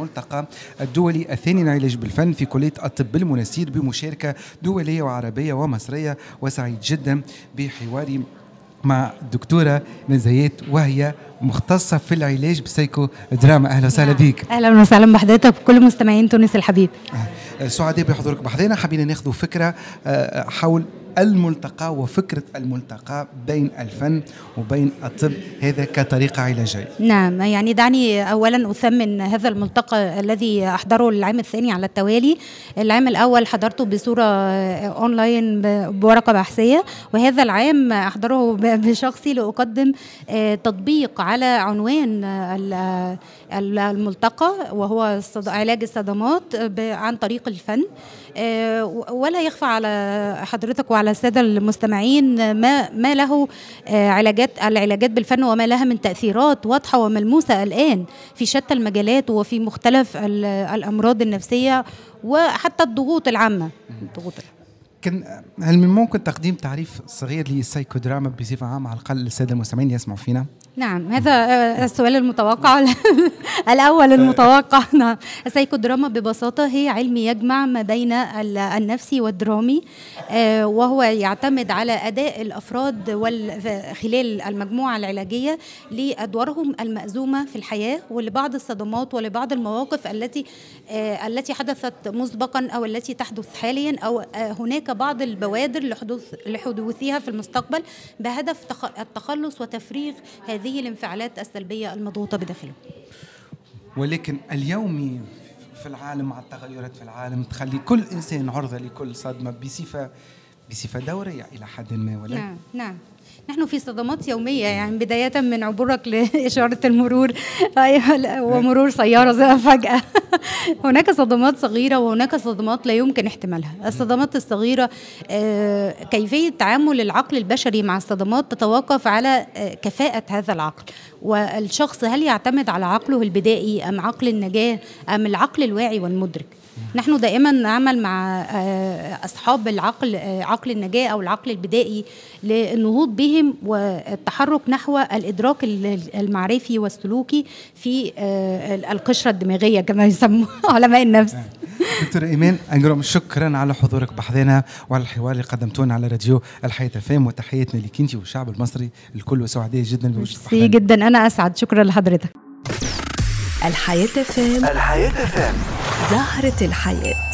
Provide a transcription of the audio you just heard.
ملتقى الدولي الثاني العلاج بالفن في كلية الطب المنسير بمشاركة دولية وعربية ومصرية وسعيد جدا بحواري مع الدكتورة نزيات وهي مختصة في العلاج بسيكو دراما أهلا وسهلا نعم. بك أهلا وسهلا بحضرتك وكل مستمعين تونس الحبيب أه، سعداء بحضورك بحضينا حابين ناخذوا فكرة أه، حول الملتقى وفكرة الملتقى بين الفن وبين الطب هذا كطريقة علاجية نعم يعني دعني أولا أثمن هذا الملتقى الذي أحضره العام الثاني على التوالي العام الأول حضرته بصورة أونلاين بورقة بحثية وهذا العام أحضره بشخصي لأقدم آه، تطبيق على عنوان الملتقى وهو علاج الصدمات عن طريق الفن آه، ولا يخفى على حضرتك وعلى الساده المستمعين ما ما له آه، علاجات العلاجات بالفن وما لها من تاثيرات واضحه وملموسه الان في شتى المجالات وفي مختلف الامراض النفسيه وحتى الضغوط العامه الضغوط كان هل من ممكن تقديم تعريف صغير للسايكو دراما بصفه عامه على الاقل للساده المستمعين اللي يسمعوا فينا؟ نعم هذا السؤال المتوقع الاول آه. المتوقع نعم دراما ببساطه هي علم يجمع ما بين النفسي والدرامي آه، وهو يعتمد على اداء الافراد خلال المجموعه العلاجيه لادوارهم المأزومه في الحياه ولبعض الصدمات ولبعض المواقف التي آه، التي حدثت مسبقا او التي تحدث حاليا او هناك بعض البوادر لحدوث لحدوثها في المستقبل بهدف التخلص وتفريغ هذه الانفعالات السلبية المضغوطة بداخله ولكن اليوم في العالم مع التغيرات في العالم تخلي كل إنسان عرضة لكل صدمة بصفة بصفة دورية إلى حد ما ولا؟ نعم نعم نحن في صدمات يومية يعني بداية من عبورك لإشارة المرور ومرور أيوة، نعم. سيارة فجأة هناك صدمات صغيرة وهناك صدمات لا يمكن احتمالها الصدمات الصغيرة آه، كيفية تعامل العقل البشري مع الصدمات تتوقف على آه، كفاءة هذا العقل والشخص هل يعتمد على عقله البدائي أم عقل النجاة أم العقل الواعي والمدرك نحن دائما نعمل مع آه، اصحاب العقل عقل النجاه او العقل البدائي للنهوض بهم والتحرك نحو الإدراك المعرفي والسلوكي في آه، القشرة الدماغية كما يسموه علماء النفس دكتور إيمان أنجرم شكرا على حضورك بحضنا وعلى الحوار اللي قدمتونا على راديو الحياة فام وتحياتنا لك انت والشعب المصري الكل وسعداء جدا بوجودك جدا أنا أسعد شكرا لحضرتك الحياة فام الحياة فام زهرة الحياة